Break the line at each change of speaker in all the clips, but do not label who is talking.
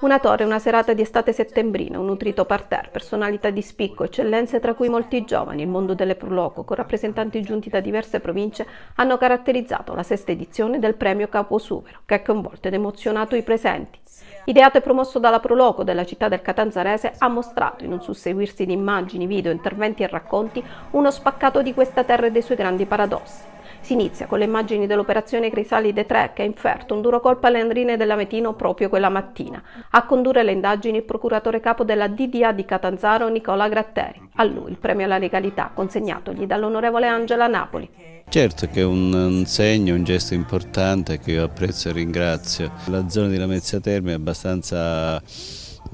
Una torre, una serata di estate settembrina, un nutrito parterre, personalità di spicco, eccellenze tra cui molti giovani, il mondo delle Proloco, con rappresentanti giunti da diverse province, hanno caratterizzato la sesta edizione del premio Caposuvero, che ha coinvolto ed emozionato i presenti. Ideato e promosso dalla Proloco della città del Catanzarese, ha mostrato, in un susseguirsi di immagini, video, interventi e racconti, uno spaccato di questa terra e dei suoi grandi paradossi. Si inizia con le immagini dell'operazione Crisalide 3 che ha inferto un duro colpo alle andrine dell'Ametino proprio quella mattina. A condurre le indagini il procuratore capo della DDA di Catanzaro Nicola Gratteri. A lui il premio alla legalità consegnatogli dall'onorevole Angela Napoli.
Certo che è un, segno, un gesto importante che io apprezzo e ringrazio. La zona di Lamezia Terme è abbastanza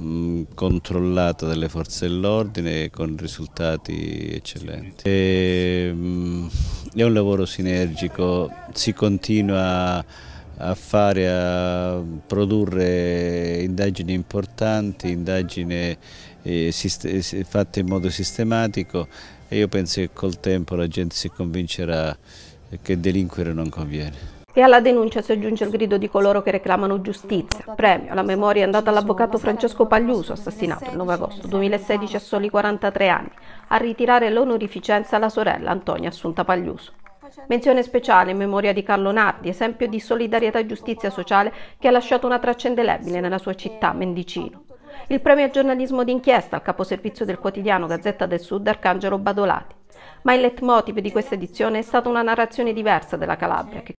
Mm, controllata dalle forze dell'ordine con risultati eccellenti. E, mh, mm, è un lavoro sinergico, si continua a fare, a produrre indagini importanti, indagini eh, fatte in modo sistematico e io penso che col tempo la gente si convincerà che delinquere non conviene.
E alla denuncia si aggiunge il grido di coloro che reclamano giustizia, premio, alla memoria è andata all'avvocato Francesco Pagliuso, assassinato il 9 agosto 2016 a soli 43 anni, a ritirare l'onorificenza alla sorella Antonia Assunta Pagliuso. Menzione speciale in memoria di Carlo Nardi, esempio di solidarietà e giustizia sociale che ha lasciato una traccia indelebile nella sua città, Mendicino. Il premio al giornalismo d'inchiesta al caposervizio del quotidiano Gazzetta del Sud Arcangelo Badolati. Ma il leitmotiv di questa edizione è stata una narrazione diversa della Calabria, che